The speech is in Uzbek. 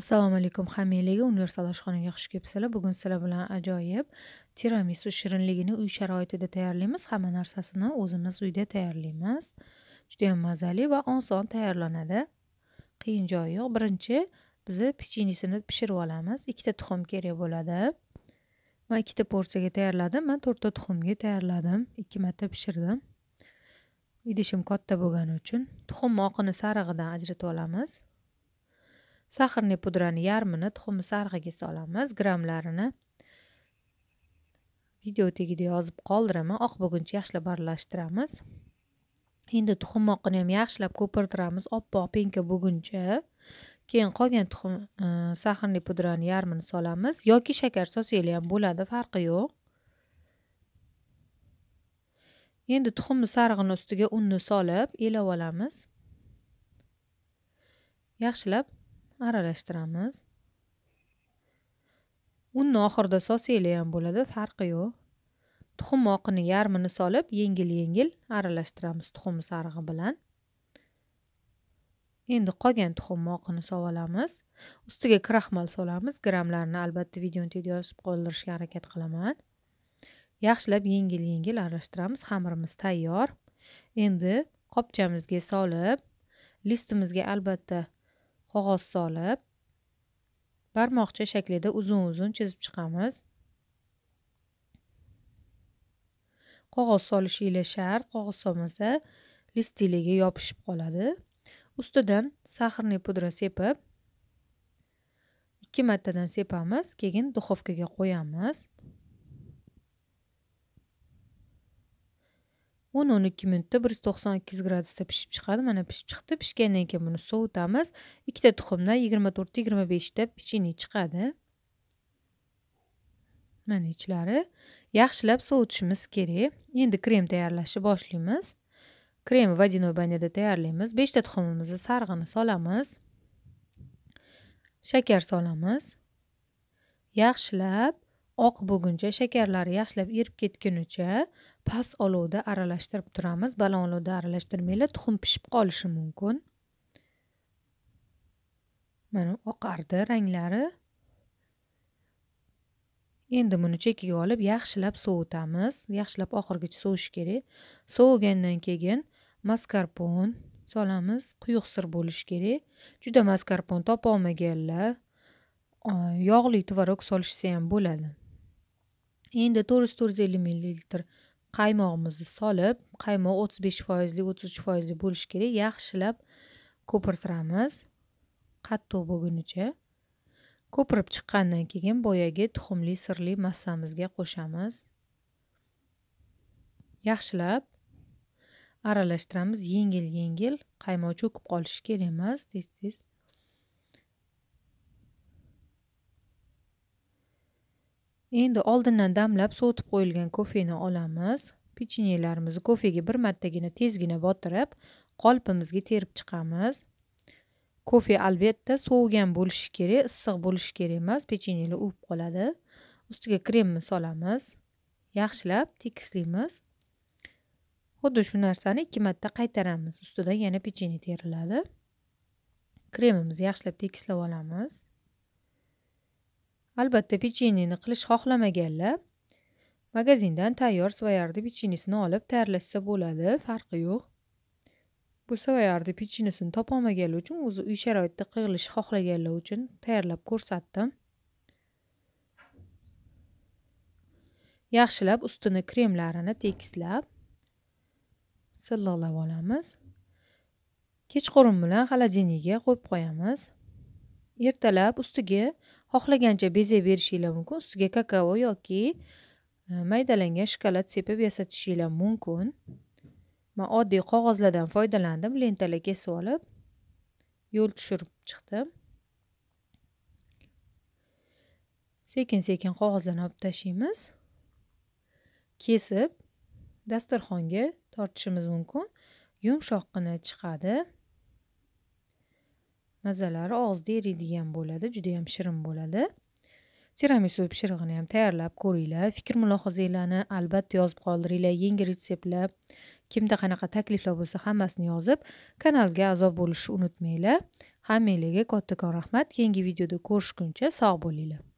assalomu alaykum hammanglarga universal oshxonaga xush kelibsizlar bugun sizlar bilan ajoyib tiramisu shirinligini uy sharoitida tayyorlaymiz hamma narsasini o'zimiz uyda tayyorlaymiz judayam mazali va oson tayyorlanadi qiyin joyi yo'q birinchi biza pechenyesini pishirib olamiz ikkita tuxum kerak bo'ladi man ikkita porsiyaga tayyorladim man to'rtta tuxumga tayyorladim ikki marta pishirdim idishim katta bo'lgani uchun tuxum oqini sarig'idan ajratib olamiz saxirli pudrani yarmini tuxum sarg'iga solamiz grammlarini video tagida yozib qoldiraman oq bo'lguncha yaxshilab aralashtiramiz endi tuxum oqini ham yaxshilab ko'pirtiramiz oppoq penka bo'lguncha keyin qolgan tuxum e, saxirli pudrani yarmini solamiz yoki shakar solsanglar ham bo'ladi farqi yo'q endi tuxumni sarig'ini ustiga unni solib elab olamiz yaxshilab aralashtiramiz unni oxirida sosiyli ham bo'ladi farqi yo'q tuxum oqini yarmini solib yengil yengil aralashtiramiz tuxum sarig'i bilan endi qolgan tuxum oqini solib olamiz ustiga kraxmal solamiz grammlarini albatta videoni tezda yozib qoldirishga harakat qilaman yaxshilab yengil yengil aralashtiramiz xamirimiz tayyor endi qopchamizga solib listimizga albatta qog'oz solib barmoqcha shaklida uzun uzun chizib chiqamiz qog'oz solish ila shart qog'oz solmasa list yopishib qoladi ustidan sahrni pudra sepib ikki martadan sepamiz keyin duxovkaga qo'yamiz o'n 12 ikki minutda bir gradusda pishib chiqadi mana pishib chiqdi pishgandan keyin buni sovutamiz ikkita tuxumdan 24-25 yigirma beshda pechenye chiqadi mana ichlari yaxshilab sovutishimiz kerak endi krem tayyorlashni boshlaymiz krem водяной banyada tayyorlaymiz beshta tuxumimizni sarig'ini solamiz shakar solamiz yaxshilab oq bo'lguncha shakarlari yaxshilab erib ketgunicha past olovda aralashtirib turamiz baland olovda aralashtirmanglar tuxum pishib qolishi mumkin mana oqardi ranglari endi buni chekiga olib yaxshilab sovutamiz yaxshilab oxirigacha sovishi kerak sovigandan keyin maskarpon solamiz quyuq sir bo'lishi kerak juda maskarpon topolmaganlar yog'li tvorog solishsa ham bo'ladi endi to'rt yuz to'rt yuz ellik millilitr qaymog'imizni solib qaymoq o'ttiz besh foizli o'ttiz uch foizli bo'lishi kerak yaxshilab ko'pirtiramiz qattiq bo'lgunicha ko'pirib chiqqandan keyin boyagi tuxumli sirli massamizga qo'shamiz yaxshilab aralashtiramiz yengil yengil qaymoq cho'kib qolishi kerak emas tez tez endi oldindan damlab sovutib qo'yilgan kofeni olamiz pechenyelarimizni kofega bir martagina tezgina botirib qolpimizga terib chiqamiz kofe albatta sovigan bo'lishi kerak issiq bo'lishi kerak emas pechenelar uvib qoladi ustiga kremni solamiz yaxshilab tekislaymiz xuddi shu narsani ikki marta qaytaramiz ustidan yana pechenye teriladi kremimizni yaxshilab tekislab olamiz albatta pechenyeni qilish xohlamaganlar magazindan tayyor svayardi pechenyesini olib tayyorlashsa bo'ladi farqi yo'q bu svayardi pechenyesini topolmaganlar uchun o'zi uy sharoitida qilish xohlaganlar uchun tayyorlab ko'rsatdim yaxshilab ustini kremlarini tekislab silliqlab olamiz kechqurun bilan xolodilnikka qo'yib qo'yamiz ertalab ustiga xohlagancha bezay berishinglar mumkin ustiga kakao yoki e, maydalangan shokolad sepib yasatishinglar mumkin man oddiy qog'ozlardan foydalandim lentalar kesib olib yo'l tushirib chiqdim sekin sekin qog'ozlarni olib tashlaymiz kesib dasturxonga tortishimiz mumkin yumshoqqina chiqadi mazalari og'izda eriydigan bo'ladi juda yam shirin bo'ladi tiramisu pishirig'ini ham tayyorlab ko'ringlar fikr mulohazanglarni albatta yozib qoldiringlar yangi retseptlar kimda qanaqa takliflar bo'lsa hammasini yozib kanalga a'zo bo'lishni unutmanglar hammanglarga kattakon rahmat keyingi videoda ko'rishguncha sog' bo'linglar